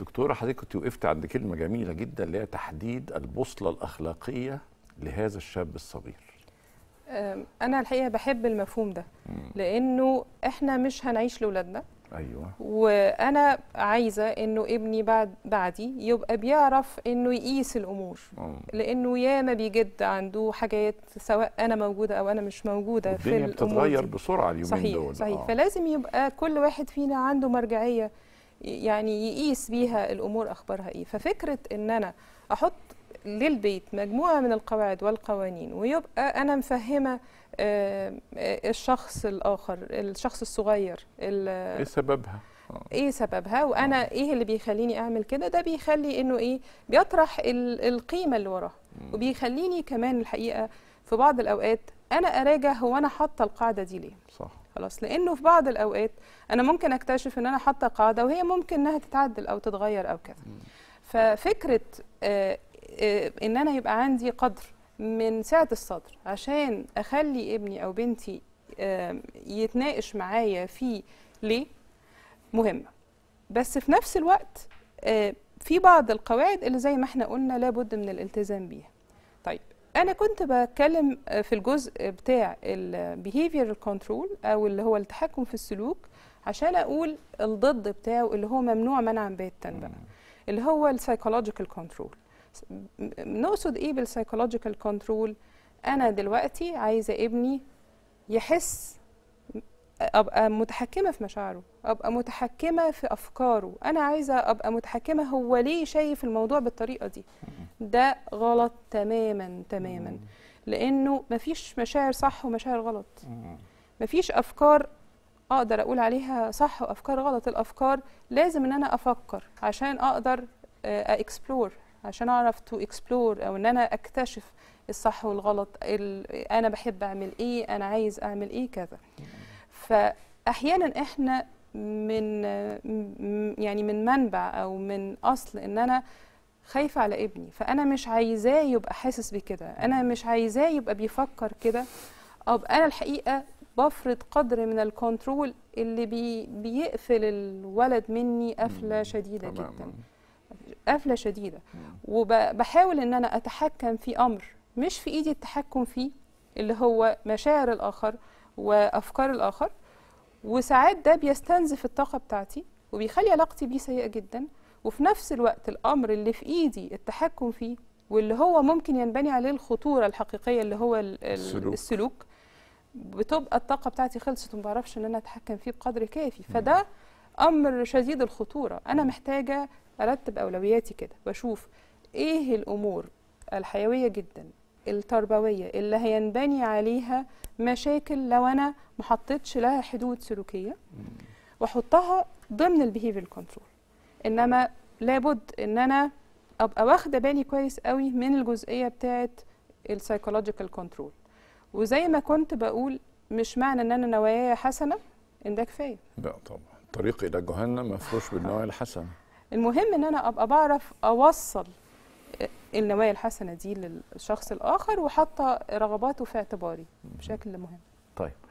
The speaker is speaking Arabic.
دكتوره حضرتك كنت وقفت عند كلمه جميله جدا اللي هي تحديد البوصله الاخلاقيه لهذا الشاب الصغير انا الحقيقه بحب المفهوم ده لانه احنا مش هنعيش لاولادنا ايوه وانا عايزه انه ابني بعد بعدي يبقى بيعرف انه يقيس الامور آه. لانه ياما بيجد عنده حاجات سواء انا موجوده او انا مش موجوده في الامور بتتغير بسرعه اليومين صحيح دول صحيح آه. فلازم يبقى كل واحد فينا عنده مرجعيه يعني يقيس بيها الامور اخبارها ايه ففكره ان انا احط للبيت مجموعه من القواعد والقوانين ويبقى انا مفهمه آه، الشخص الاخر الشخص الصغير ايه سببها آه. ايه سببها وانا آه. ايه اللي بيخليني اعمل كده ده بيخلي انه ايه بيطرح القيمه اللي وراها وبيخليني كمان الحقيقه في بعض الاوقات انا اراجع هو انا حاطه القاعده دي ليه صح خلاص لانه في بعض الاوقات انا ممكن اكتشف ان انا حاطه قاعده وهي ممكن انها تتعدل او تتغير او كذا ففكره آه، آه، ان انا يبقى عندي قدر من سعه الصدر عشان اخلي ابني او بنتي يتناقش معايا في ليه مهمه بس في نفس الوقت آه، في بعض القواعد اللي زي ما احنا قلنا لابد من الالتزام بيها انا كنت بتكلم آه، في الجزء بتاع البيهيفير كنترول او اللي هو التحكم في السلوك عشان اقول الضد بتاعه اللي هو ممنوع منعا باتا بقى اللي هو السايكولوجيكال كنترول نقصد ايه بالسايكولوجيكال كنترول انا دلوقتي عايزه ابني يحس ابقى متحكمه في مشاعره ابقى متحكمه في افكاره انا عايزه ابقى متحكمه هو ليه شايف الموضوع بالطريقه دي ده غلط تماما تماما مم. لانه مفيش مشاعر صح ومشاعر غلط مفيش افكار اقدر اقول عليها صح وافكار غلط الافكار لازم ان انا افكر عشان اقدر اكسبلور آه، عشان اعرف تو اكسبلور او ان انا اكتشف الصح والغلط انا بحب اعمل ايه انا عايز اعمل ايه كذا فاحيانا احنا من آه، يعني من منبع او من اصل ان انا خايفه على ابني فانا مش عايزاه يبقى حاسس بكده انا مش عايزاه يبقى بيفكر كده او انا الحقيقه بفرض قدر من الكنترول اللي بي بيقفل الولد مني قفله شديده طبعا. جدا قفله شديده وبحاول ان انا اتحكم في امر مش في ايدي التحكم فيه اللي هو مشاعر الاخر وافكار الاخر وساعات ده بيستنزف الطاقه بتاعتي وبيخلي علاقتي بيه سيئه جدا وفي نفس الوقت الامر اللي في ايدي التحكم فيه واللي هو ممكن ينبني عليه الخطوره الحقيقيه اللي هو السلوك, السلوك بتبقى الطاقه بتاعتي خلصت وما بعرفش ان انا اتحكم فيه بقدر كافي فده امر شديد الخطوره انا محتاجه ارتب اولوياتي كده واشوف ايه الامور الحيويه جدا التربويه اللي هينبني عليها مشاكل لو انا ما حطيتش لها حدود سلوكيه واحطها ضمن البيهيفير كنترول انما لابد ان انا ابقى واخده بالي كويس قوي من الجزئيه بتاعه السايكولوجيكال كنترول وزي ما كنت بقول مش معنى ان انا نواياي حسنه ان ده كفايه لا طبعا الطريق الى جهنم مفروش بالنوايا الحسنه المهم ان انا ابقى بعرف اوصل النوايا الحسنه دي للشخص الاخر وحاطه رغباته في اعتباري بشكل مهم طيب